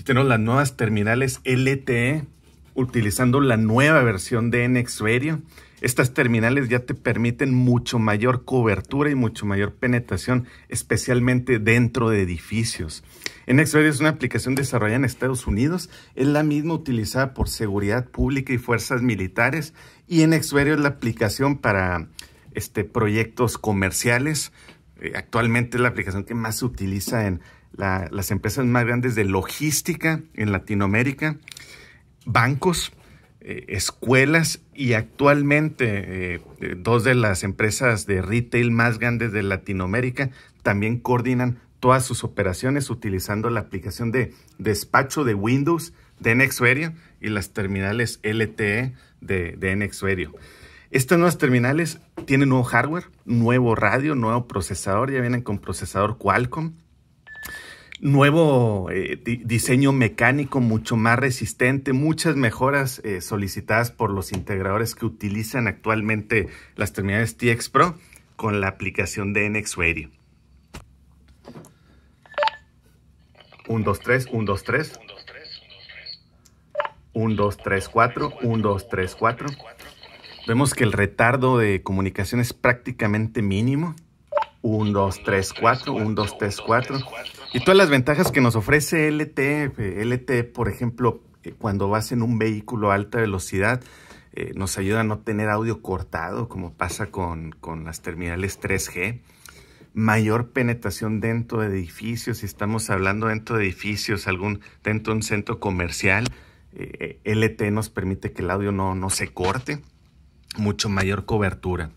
Aquí tenemos las nuevas terminales LTE utilizando la nueva versión de NX Estas terminales ya te permiten mucho mayor cobertura y mucho mayor penetración, especialmente dentro de edificios. NX es una aplicación desarrollada en Estados Unidos, es la misma utilizada por seguridad pública y fuerzas militares, y NX es la aplicación para este, proyectos comerciales, eh, actualmente es la aplicación que más se utiliza en las empresas más grandes de logística en Latinoamérica, bancos, eh, escuelas y actualmente eh, dos de las empresas de retail más grandes de Latinoamérica también coordinan todas sus operaciones utilizando la aplicación de despacho de Windows de Nexuario y las terminales LTE de, de Estos Estas nuevas terminales tiene nuevo hardware, nuevo radio, nuevo procesador, ya vienen con procesador Qualcomm. Nuevo eh, diseño mecánico mucho más resistente, muchas mejoras eh, solicitadas por los integradores que utilizan actualmente las terminales TX Pro con la aplicación de NX Radio. 1, 2, 3, 1, 2, 3. 1, 2, 3, 4. 1, 2, 3, 4. Vemos que el retardo de comunicación es prácticamente mínimo. 1, 2, 3, 4, 1, 2, 3, 4. Y todas las ventajas que nos ofrece LTE. Eh, LTE, por ejemplo, eh, cuando vas en un vehículo a alta velocidad, eh, nos ayuda a no tener audio cortado, como pasa con, las terminales 3G. Mayor penetración dentro de edificios, si estamos hablando dentro de edificios, algún, dentro de un centro comercial, LT LTE nos permite que el audio no, no se corte mucho mayor cobertura.